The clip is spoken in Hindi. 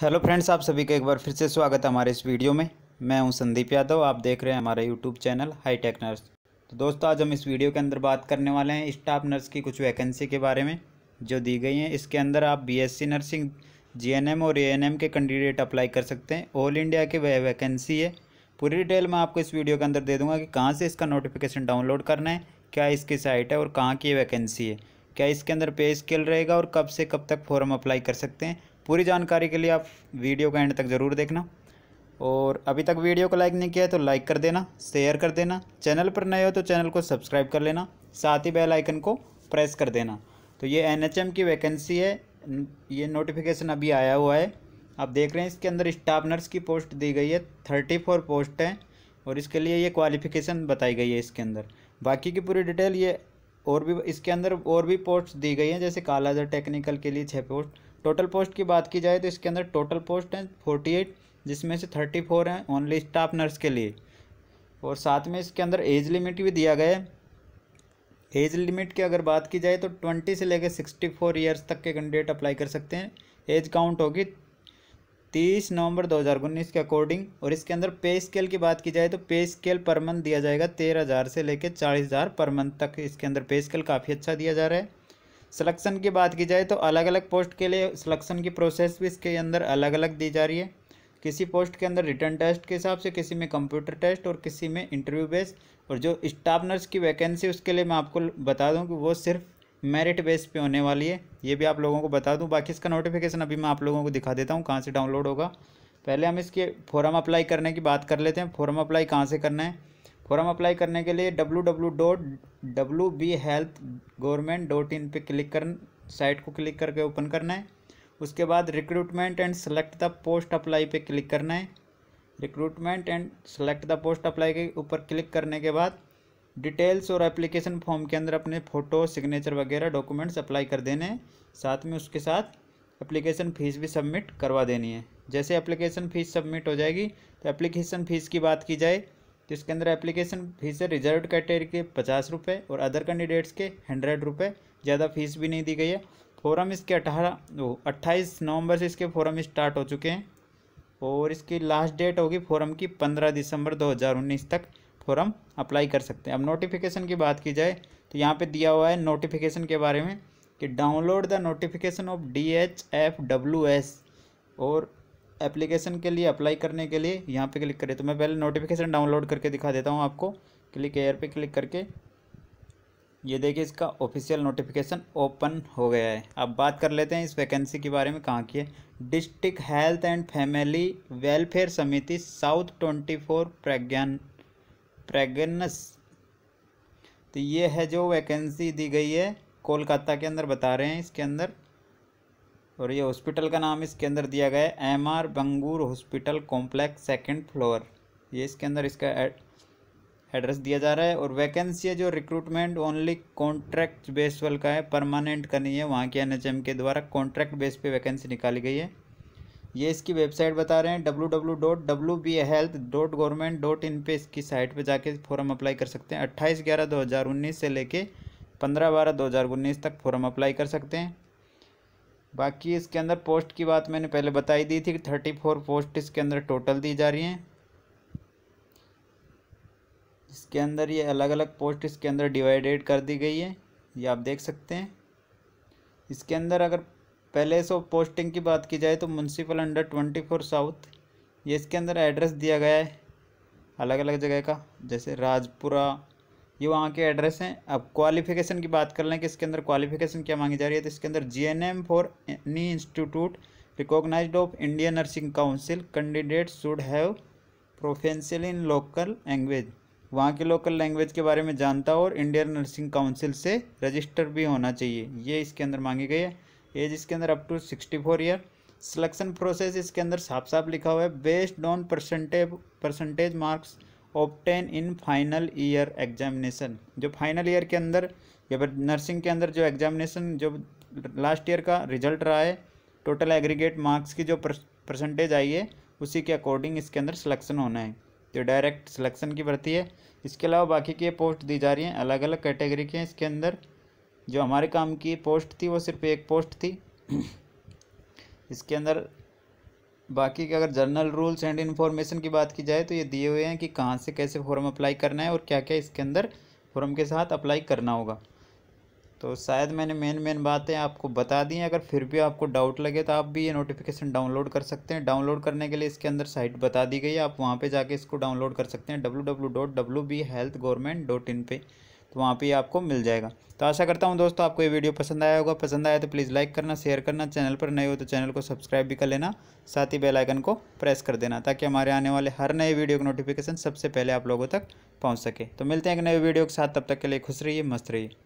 हेलो फ्रेंड्स आप सभी का एक बार फिर से स्वागत है हमारे इस वीडियो में मैं हूं संदीप यादव आप देख रहे हैं हमारा YouTube channel high tech nurse तो दोस्तों आज हम इस वीडियो के अंदर बात करने वाले हैं स्टाफ नर्स की कुछ वैकेंसी के बारे में जो दी गई हैं इसके अंदर आप बीएससी नर्सिंग जीएनएम और एएनएम के कैंडिडेट अप्लाई कर सकते हैं ऑल इंडिया की वह वैकेंसी है पूरी डिटेल मैं आपको इस वीडियो के अंदर दे दूँगा कि कहाँ से इसका नोटिफिकेशन डाउनलोड करना है क्या इसकी साइट है और कहाँ की वैकेंसी है क्या इसके अंदर पे स्केल रहेगा और कब से कब तक फॉर्म अप्लाई कर सकते हैं पूरी जानकारी के लिए आप वीडियो का एंड तक ज़रूर देखना और अभी तक वीडियो को लाइक नहीं किया है तो लाइक कर देना शेयर कर देना चैनल पर नए हो तो चैनल को सब्सक्राइब कर लेना साथ ही बेल आइकन को प्रेस कर देना तो ये एनएचएम की वैकेंसी है ये नोटिफिकेशन अभी आया हुआ है आप देख रहे हैं इसके अंदर स्टाफ नर्स की पोस्ट दी गई है थर्टी फोर पोस्ट हैं और इसके लिए ये क्वालिफिकेशन बताई गई है इसके अंदर बाकी की पूरी डिटेल ये और भी इसके अंदर और भी पोस्ट दी गई हैं जैसे कालाजर टेक्निकल के लिए छः पोस्ट टोटल पोस्ट की बात की जाए तो इसके अंदर टोटल पोस्ट हैं फोर्टी एट जिसमें से थर्टी फोर हैं ओनली स्टाफ नर्स के लिए और साथ में इसके अंदर एज लिमिट भी दिया गया है एज लिमिट की अगर बात की जाए तो ट्वेंटी से लेकर सिक्सटी फोर ईयर्स तक के कैंडिडेट अप्लाई कर सकते हैं एज काउंट होगी तीस नवंबर दो हज़ार उन्नीस के अकॉर्डिंग और इसके अंदर पे स्केल की बात की जाए तो पे स्केल पर मंथ दिया जाएगा तेरह हज़ार से लेकर चालीस हज़ार पर मंथ तक इसके अंदर पे स्केल काफ़ी अच्छा दिया जा रहा है सिलेक्शन की बात की जाए तो अलग अलग पोस्ट के लिए सिलेक्शन की प्रोसेस भी इसके अंदर अलग अलग दी जा रही है किसी पोस्ट के अंदर रिटर्न टेस्ट के हिसाब से किसी में कंप्यूटर टेस्ट और किसी में इंटरव्यू बेस और जो स्टाफ नर्स की वैकेंसी उसके लिए मैं आपको बता दूं कि वो सिर्फ मेरिट बेस पे होने वाली है ये भी आप लोगों को बता दूं बाकी इसका नोटिफिकेशन अभी मैं आप लोगों को दिखा देता हूँ कहाँ से डाउनलोड होगा पहले हम इसके फॉर्म अप्लाई करने की बात कर लेते हैं फॉर्म अप्लाई कहाँ से करना है फॉर्म अप्लाई करने के लिए W W dot W B health government dot in पर क्लिक कर साइट को क्लिक करके ओपन करना है उसके बाद recruitment and select the post apply पे क्लिक करना है recruitment and select the post apply के ऊपर क्लिक करने के बाद डिटेल्स और एप्लीकेशन फॉर्म के अंदर अपने फ़ोटो सिग्नेचर वगैरह डॉक्यूमेंट्स अप्लाई कर देने हैं साथ में उसके साथ एप्लीकेशन फ़ीस भी सबमिट करवा देनी है जैसे एप्लीकेशन फ़ीस सबमिट हो जाएगी तो एप्लीकेशन फ़ीस की बात की जाए तो इसके अंदर एप्लीकेशन फ़ीस है रिजर्व कैटेगरी के पचास रुपये और अदर कैंडिडेट्स के हंड्रेड रुपये ज़्यादा फीस भी नहीं दी गई है फॉरम इसके अठारह वो अट्ठाईस नवंबर से इसके फॉरम स्टार्ट हो चुके हैं और इसकी लास्ट डेट होगी फॉरम की पंद्रह दिसंबर उन्नीस तक फॉरम अप्लाई कर सकते हैं अब नोटिफिकेशन की बात की जाए तो यहाँ पर दिया हुआ है नोटिफिकेशन के बारे में कि download the notification of D H F W S और एप्लीकेशन के लिए अप्लाई करने के लिए यहाँ पे क्लिक करें तो मैं पहले नोटिफिकेशन डाउनलोड करके दिखा देता हूँ आपको क्लिक एयर पे क्लिक करके ये देखिए इसका ऑफिशियल नोटिफिकेशन ओपन हो गया है अब बात कर लेते हैं इस वैकेंसी के बारे में कहाँ की है district health and family welfare समिति साउथ ट्वेंटी फोर प्रज्ञान प्रैगनस तो ये है जो वैकेंसी दी गई है कोलकाता के अंदर बता रहे हैं इसके अंदर और ये हॉस्पिटल का नाम इसके अंदर दिया गया है M R Bangur hospital complex second floor ये इसके अंदर इसका एड्रेस दिया जा रहा है और वैकेंसी है जो रिक्रूटमेंट ओनली कॉन्ट्रैक्ट बेस वाल का है परमानेंट का नहीं है वहाँ के एन के द्वारा कॉन्ट्रैक्ट बेस पे वैकेंसी निकाली गई है ये इसकी वेबसाइट बता रहे हैं W W dot W B health dot government dot in पे इसकी साइट पर जाके फॉर्म अप्लाई कर सकते हैं अट्ठाईस ग्यारह दो हज़ार उन्नीस से लेके पंद्रह बारह दो हज़ार उन्नीस तक फॉर्म अप्लाई कर सकते हैं बाकी इसके अंदर पोस्ट की बात मैंने पहले बताई दी थी कि थर्टी फोर पोस्ट इसके अंदर टोटल दी जा रही हैं इसके अंदर ये अलग अलग पोस्ट इसके अंदर डिवाइडेड कर दी गई है ये आप देख सकते हैं इसके अंदर अगर पहले सो पोस्टिंग की बात की जाए तो municipal under twenty four south ये इसके अंदर एड्रेस दिया गया है अलग अलग जगह का जैसे राजपुरा ये वहाँ के एड्रेस हैं अब क्वालिफिकेशन की बात कर लें कि इसके अंदर क्वालिफिकेशन क्या मांगी जा रही है तो इसके अंदर G N M for any institute recognize of Indian nursing council candidate should have proficient in local language वहाँ के लोकल लैंग्वेज के बारे में जानता हो और इंडियन नर्सिंग काउंसिल से रजिस्टर भी होना चाहिए ये इसके अंदर मांगी गई है एज इसके अंदर up to sixty four year selection process इसके अंदर साफ साफ लिखा हुआ है based on percentage percentage marks obtained in final year examination जो फाइनल ईयर के अंदर या फिर नर्सिंग के अंदर जो एग्जामिनेशन जो लास्ट ईयर का रिजल्ट रहा है टोटल एग्रीगेट मार्क्स की जो परसेंटेज आई है उसी के अकॉर्डिंग इसके अंदर सिलेक्शन होना है जो डायरेक्ट सिलेक्शन की भर्ती है इसके अलावा बाकी की पोस्ट दी जा रही हैं अलग अलग कैटेगरी के हैं इसके अंदर जो हमारे काम की पोस्ट थी वो सिर्फ एक पोस्ट थी इसके अंदर बाकी अगर जर्नल रूल्स एंड इन्फॉर्मेशन की बात की जाए तो ये दिए हुए हैं कि कहाँ से कैसे फॉर्म अप्लाई करना है और क्या क्या इसके अंदर फॉर्म के साथ अप्लाई करना होगा तो शायद मैंने मेन मेन बातें आपको बता दी हैं अगर फिर भी आपको डाउट लगे तो आप भी ये नोटिफिकेशन डाउनलोड कर सकते हैं डाउनलोड करने के लिए इसके अंदर साइट बता दी गई है आप वहाँ पे जाके इसको डाउनलोड कर सकते हैं W W dot W B health government dot in पर तो वहाँ पर आपको मिल जाएगा तो आशा करता हूँ दोस्तों आपको ये वीडियो पसंद आया होगा पसंद आया तो प्लीज़ लाइक करना शेयर करना चैनल पर नए हो तो चैनल को सब्सक्राइब भी कर लेना साथ ही बेल आइकन को प्रेस कर देना ताकि हमारे आने वाले हर नए वीडियो की नोटिफिकेशन सबसे पहले आप लोगों तक पहुँच सके तो मिलते हैं एक नए वीडियो के साथ तब तक के लिए खुश रहिए मस्त रहिए